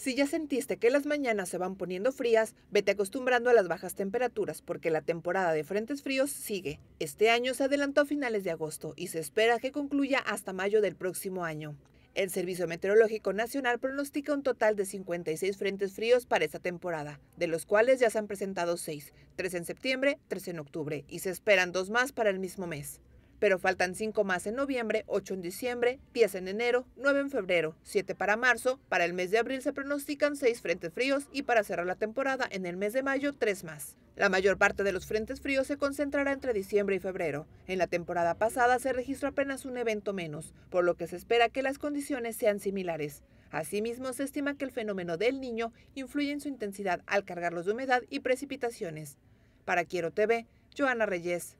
Si ya sentiste que las mañanas se van poniendo frías, vete acostumbrando a las bajas temperaturas porque la temporada de frentes fríos sigue. Este año se adelantó a finales de agosto y se espera que concluya hasta mayo del próximo año. El Servicio Meteorológico Nacional pronostica un total de 56 frentes fríos para esta temporada, de los cuales ya se han presentado 6, 3 en septiembre, 3 en octubre, y se esperan dos más para el mismo mes pero faltan 5 más en noviembre, 8 en diciembre, 10 en enero, 9 en febrero, 7 para marzo, para el mes de abril se pronostican seis frentes fríos y para cerrar la temporada en el mes de mayo tres más. La mayor parte de los frentes fríos se concentrará entre diciembre y febrero. En la temporada pasada se registró apenas un evento menos, por lo que se espera que las condiciones sean similares. Asimismo, se estima que el fenómeno del niño influye en su intensidad al cargarlos de humedad y precipitaciones. Para Quiero TV, Joana Reyes.